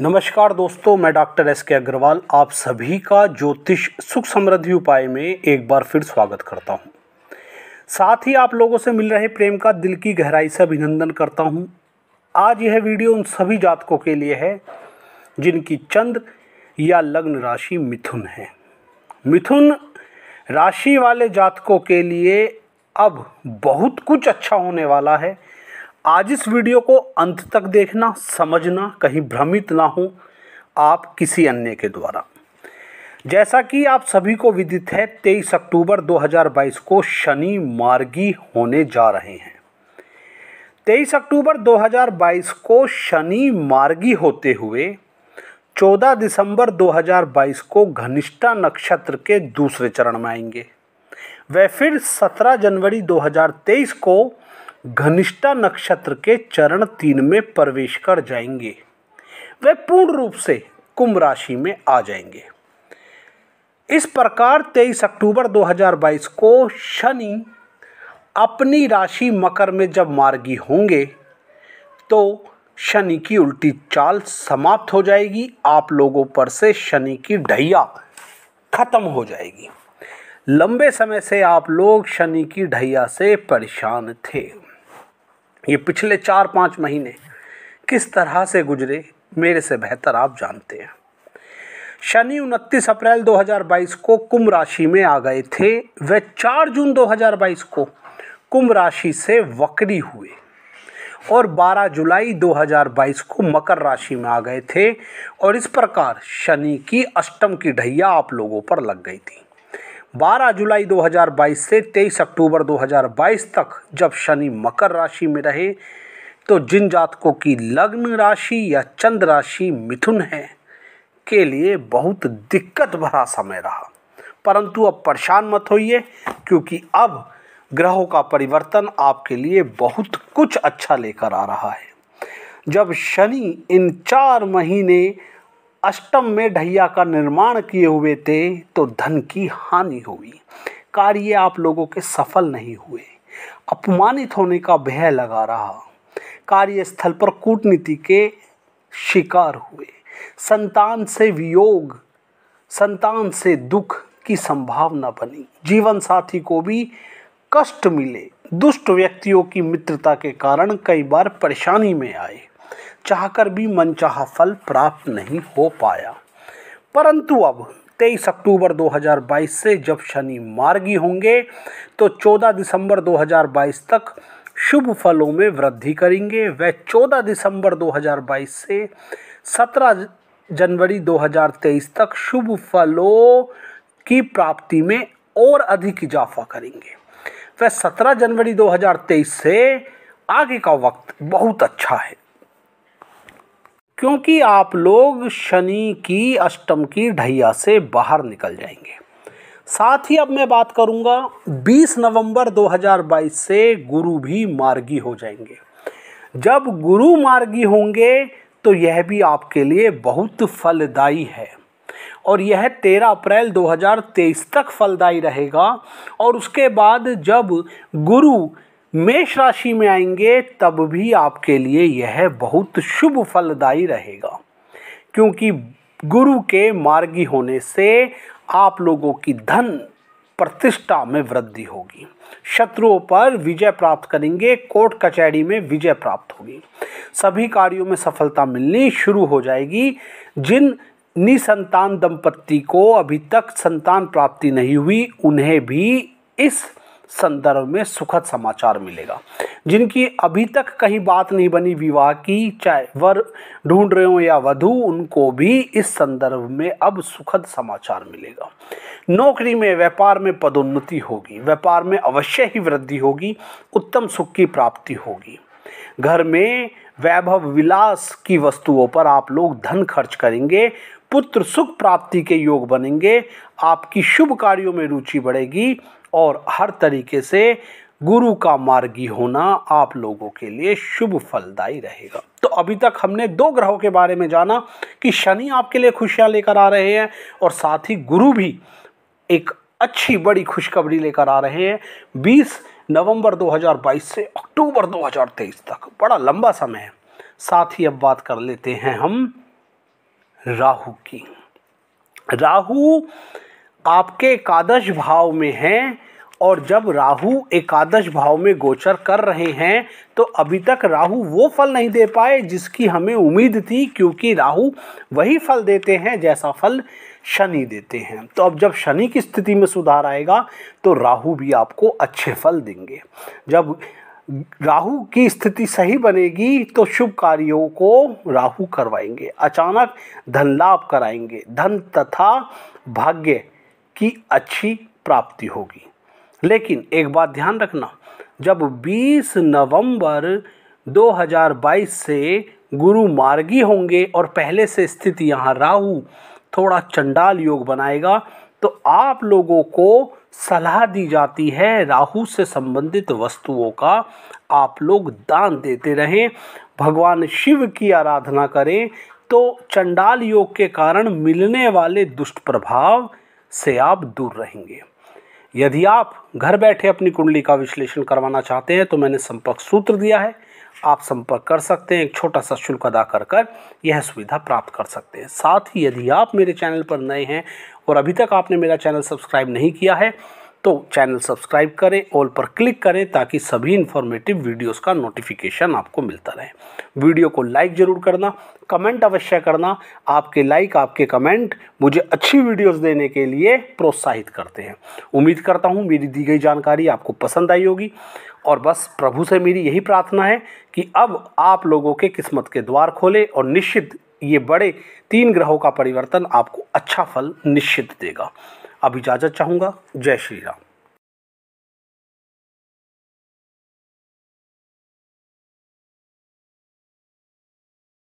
नमस्कार दोस्तों मैं डॉक्टर एस के अग्रवाल आप सभी का ज्योतिष सुख समृद्धि उपाय में एक बार फिर स्वागत करता हूं साथ ही आप लोगों से मिल रहे प्रेम का दिल की गहराई से अभिनंदन करता हूं आज यह वीडियो उन सभी जातकों के लिए है जिनकी चंद्र या लग्न राशि मिथुन है मिथुन राशि वाले जातकों के लिए अब बहुत कुछ अच्छा होने वाला है आज इस वीडियो को अंत तक देखना समझना कहीं भ्रमित ना हो आप किसी अन्य के द्वारा जैसा कि आप सभी को विदित है 23 अक्टूबर 2022 को शनि मार्गी होने जा रहे हैं 23 अक्टूबर 2022 को शनि मार्गी होते हुए 14 दिसंबर 2022 को घनिष्ठा नक्षत्र के दूसरे चरण में आएंगे वह फिर 17 जनवरी 2023 को घनिष्ठा नक्षत्र के चरण तीन में प्रवेश कर जाएंगे वे पूर्ण रूप से कुंभ राशि में आ जाएंगे इस प्रकार 23 अक्टूबर 2022 को शनि अपनी राशि मकर में जब मार्गी होंगे तो शनि की उल्टी चाल समाप्त हो जाएगी आप लोगों पर से शनि की ढैया खत्म हो जाएगी लंबे समय से आप लोग शनि की ढैया से परेशान थे ये पिछले चार पाँच महीने किस तरह से गुजरे मेरे से बेहतर आप जानते हैं शनि उनतीस अप्रैल 2022 को कुंभ राशि में आ गए थे वे 4 जून 2022 को कुंभ राशि से वक्री हुए और 12 जुलाई 2022 को मकर राशि में आ गए थे और इस प्रकार शनि की अष्टम की ढैया आप लोगों पर लग गई थी 12 जुलाई 2022 से 23 अक्टूबर 2022 तक जब शनि मकर राशि में रहे तो जिन जातकों की लग्न राशि या चंद्र राशि मिथुन है के लिए बहुत दिक्कत भरा समय रहा परंतु अब परेशान मत होइए क्योंकि अब ग्रहों का परिवर्तन आपके लिए बहुत कुछ अच्छा लेकर आ रहा है जब शनि इन चार महीने अष्टम में ढैया का निर्माण किए हुए थे तो धन की हानि हुई कार्य आप लोगों के सफल नहीं हुए अपमानित होने का भय लगा रहा कार्यस्थल पर कूटनीति के शिकार हुए संतान से वियोग संतान से दुख की संभावना बनी जीवन साथी को भी कष्ट मिले दुष्ट व्यक्तियों की मित्रता के कारण कई बार परेशानी में आए चाहकर भी मनचाहा फल प्राप्त नहीं हो पाया परंतु अब 23 अक्टूबर 2022 से जब शनि मार्गी होंगे तो 14 दिसंबर 2022 तक शुभ फलों में वृद्धि करेंगे वह 14 दिसंबर 2022 से 17 जनवरी 2023 तक शुभ फलों की प्राप्ति में और अधिक इजाफा करेंगे वह 17 जनवरी 2023 से आगे का वक्त बहुत अच्छा है क्योंकि आप लोग शनि की अष्टम की ढैया से बाहर निकल जाएंगे साथ ही अब मैं बात करूंगा 20 नवंबर 2022 से गुरु भी मार्गी हो जाएंगे जब गुरु मार्गी होंगे तो यह भी आपके लिए बहुत फलदायी है और यह 13 अप्रैल 2023 तक फलदायी रहेगा और उसके बाद जब गुरु मेष राशि में आएंगे तब भी आपके लिए यह बहुत शुभ फलदायी रहेगा क्योंकि गुरु के मार्गी होने से आप लोगों की धन प्रतिष्ठा में वृद्धि होगी शत्रुओं पर विजय प्राप्त करेंगे कोर्ट कचहरी में विजय प्राप्त होगी सभी कार्यों में सफलता मिलनी शुरू हो जाएगी जिन निसंतान दंपत्ति को अभी तक संतान प्राप्ति नहीं हुई उन्हें भी इस संदर्भ में सुखद समाचार मिलेगा जिनकी अभी तक कहीं बात नहीं बनी विवाह की चाहे वर ढूंढ रहे हो या वधु उनको भी इस संदर्भ में अब सुखद समाचार मिलेगा नौकरी में व्यापार में पदोन्नति होगी व्यापार में अवश्य ही वृद्धि होगी उत्तम सुख की प्राप्ति होगी घर में वैभव विलास की वस्तुओं पर आप लोग धन खर्च करेंगे पुत्र सुख प्राप्ति के योग बनेंगे आपकी शुभ कार्यों में रुचि बढ़ेगी और हर तरीके से गुरु का मार्गी होना आप लोगों के लिए शुभ फलदायी रहेगा तो अभी तक हमने दो ग्रहों के बारे में जाना कि शनि आपके लिए खुशियां लेकर आ रहे हैं और साथ ही गुरु भी एक अच्छी बड़ी खुशखबरी लेकर आ रहे हैं 20 नवंबर 2022 से अक्टूबर 2023 तक बड़ा लंबा समय है साथ ही अब बात कर लेते हैं हम राहु की राहु आपके एकादश भाव में हैं और जब राहु एकादश भाव में गोचर कर रहे हैं तो अभी तक राहु वो फल नहीं दे पाए जिसकी हमें उम्मीद थी क्योंकि राहु वही फल देते हैं जैसा फल शनि देते हैं तो अब जब शनि की स्थिति में सुधार आएगा तो राहु भी आपको अच्छे फल देंगे जब राहु की स्थिति सही बनेगी तो शुभ कार्यों को राहु करवाएंगे अचानक धन लाभ कराएंगे धन तथा भाग्य की अच्छी प्राप्ति होगी लेकिन एक बात ध्यान रखना जब 20 नवंबर 2022 से गुरु मार्गी होंगे और पहले से स्थिति यहाँ राहु थोड़ा चंडाल योग बनाएगा तो आप लोगों को सलाह दी जाती है राहु से संबंधित वस्तुओं का आप लोग दान देते रहें भगवान शिव की आराधना करें तो चंडाल योग के कारण मिलने वाले दुष्ट प्रभाव से आप दूर रहेंगे यदि आप घर बैठे अपनी कुंडली का विश्लेषण करवाना चाहते हैं तो मैंने संपर्क सूत्र दिया है आप संपर्क कर सकते हैं एक छोटा सा शुल्क अदा कर कर यह सुविधा प्राप्त कर सकते हैं साथ ही यदि आप मेरे चैनल पर नए हैं और अभी तक आपने मेरा चैनल सब्सक्राइब नहीं किया है तो चैनल सब्सक्राइब करें ऑल पर क्लिक करें ताकि सभी इन्फॉर्मेटिव वीडियोस का नोटिफिकेशन आपको मिलता रहे वीडियो को लाइक ज़रूर करना कमेंट अवश्य करना आपके लाइक आपके कमेंट मुझे अच्छी वीडियोस देने के लिए प्रोत्साहित करते हैं उम्मीद करता हूँ मेरी दी गई जानकारी आपको पसंद आई होगी और बस प्रभु से मेरी यही प्रार्थना है कि अब आप लोगों के किस्मत के द्वार खोले और निश्चित ये बड़े तीन ग्रहों का परिवर्तन आपको अच्छा फल निश्चित देगा अब इजाज़त चाहूँगा जय श्री राम